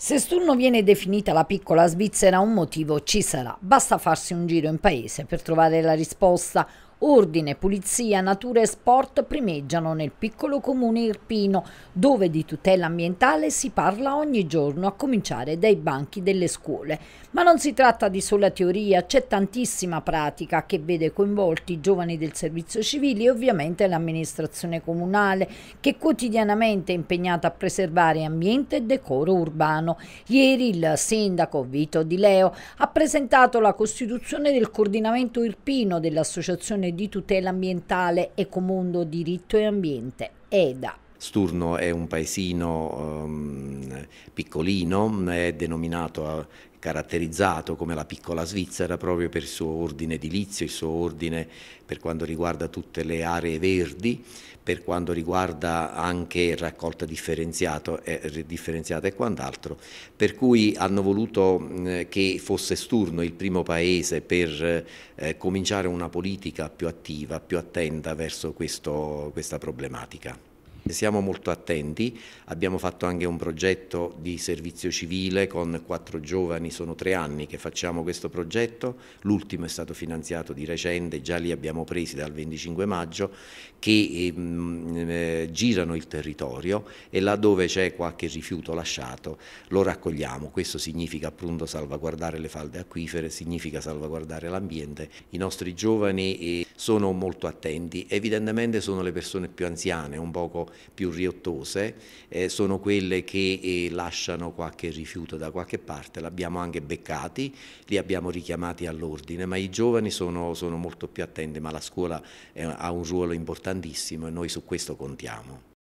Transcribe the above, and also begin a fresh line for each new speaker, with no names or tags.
Se Sturno viene definita la piccola Svizzera, un motivo ci sarà. Basta farsi un giro in paese per trovare la risposta. Ordine, pulizia, natura e sport primeggiano nel piccolo comune irpino, dove di tutela ambientale si parla ogni giorno, a cominciare dai banchi delle scuole. Ma non si tratta di sola teoria, c'è tantissima pratica che vede coinvolti i giovani del servizio civile e ovviamente l'amministrazione comunale, che quotidianamente è impegnata a preservare ambiente e decoro urbano. Ieri il sindaco Vito Di Leo ha presentato la costituzione del coordinamento irpino dell'Associazione Commissione di tutela ambientale e Comondo diritto e ambiente, EDA.
Sturno è un paesino um, piccolino, mm, è denominato, eh, caratterizzato come la piccola Svizzera proprio per il suo ordine edilizio, il suo ordine per quanto riguarda tutte le aree verdi, per quanto riguarda anche raccolta differenziata eh, e quant'altro, per cui hanno voluto mm, che fosse Sturno il primo paese per eh, cominciare una politica più attiva, più attenta verso questo, questa problematica. Siamo molto attenti, abbiamo fatto anche un progetto di servizio civile con quattro giovani, sono tre anni che facciamo questo progetto, l'ultimo è stato finanziato di recente, già li abbiamo presi dal 25 maggio, che ehm, eh, girano il territorio e laddove c'è qualche rifiuto lasciato lo raccogliamo, questo significa appunto salvaguardare le falde acquifere, significa salvaguardare l'ambiente, i nostri giovani eh, sono molto attenti, evidentemente sono le persone più anziane, un poco più riottose, eh, sono quelle che eh, lasciano qualche rifiuto da qualche parte, l'abbiamo anche beccati, li abbiamo richiamati all'ordine, ma i giovani sono, sono molto più attenti, ma la scuola eh, ha un ruolo importantissimo e noi su questo contiamo.